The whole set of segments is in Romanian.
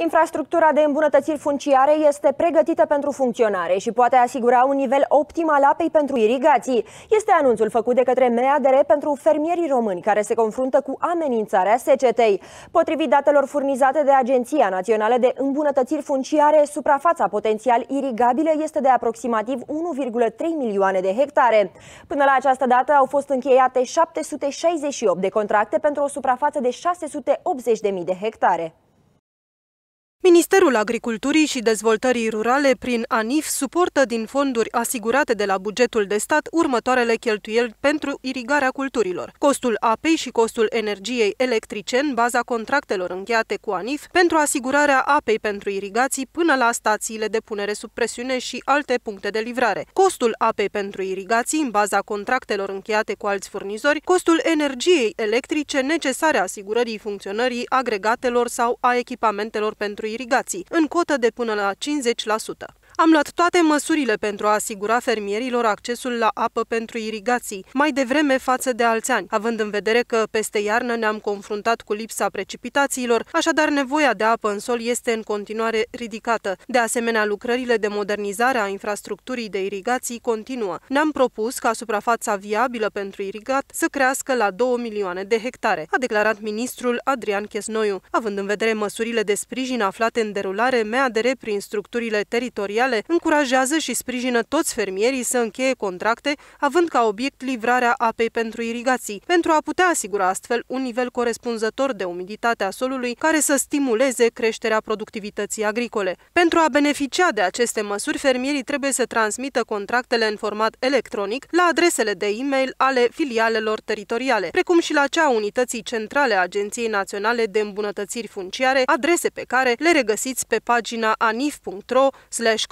Infrastructura de îmbunătățiri funciare este pregătită pentru funcționare și poate asigura un nivel optim al apei pentru irigații. Este anunțul făcut de către MEADR pentru fermierii români care se confruntă cu amenințarea secetei. Potrivit datelor furnizate de Agenția Națională de Îmbunătățiri Funciare, suprafața potențial irigabilă este de aproximativ 1,3 milioane de hectare. Până la această dată au fost încheiate 768 de contracte pentru o suprafață de 680.000 de hectare. Ministerul Agriculturii și Dezvoltării Rurale, prin ANIF, suportă din fonduri asigurate de la bugetul de stat următoarele cheltuieli pentru irigarea culturilor, costul apei și costul energiei electrice în baza contractelor încheiate cu ANIF pentru asigurarea apei pentru irigații până la stațiile de punere sub presiune și alte puncte de livrare, costul apei pentru irigații în baza contractelor încheiate cu alți furnizori, costul energiei electrice necesare asigurării funcționării agregatelor sau a echipamentelor pentru irigare obligații, în cotă de până la 50%. Am luat toate măsurile pentru a asigura fermierilor accesul la apă pentru irigații, mai devreme față de alți ani, având în vedere că peste iarnă ne-am confruntat cu lipsa precipitațiilor, așadar nevoia de apă în sol este în continuare ridicată. De asemenea, lucrările de modernizare a infrastructurii de irigații continuă. Ne-am propus ca suprafața viabilă pentru irigat să crească la 2 milioane de hectare, a declarat ministrul Adrian Chesnoiu. Având în vedere măsurile de sprijin aflate în derulare, MADR prin structurile teritoriale sociale încurajează și sprijină toți fermierii să încheie contracte, având ca obiect livrarea apei pentru irigații, pentru a putea asigura astfel un nivel corespunzător de umiditate a solului care să stimuleze creșterea productivității agricole. Pentru a beneficia de aceste măsuri, fermierii trebuie să transmită contractele în format electronic la adresele de e-mail ale filialelor teritoriale, precum și la cea a Unității Centrale a Agenției Naționale de Îmbunătățiri Funciare, adrese pe care le regăsiți pe pagina anif.ro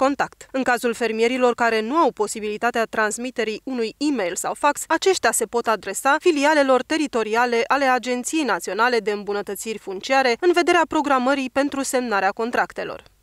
contact. În cazul fermierilor care nu au posibilitatea transmiterii unui e-mail sau fax, aceștia se pot adresa filialelor teritoriale ale Agenției Naționale de Îmbunătățiri Funciare în vederea programării pentru semnarea contractelor.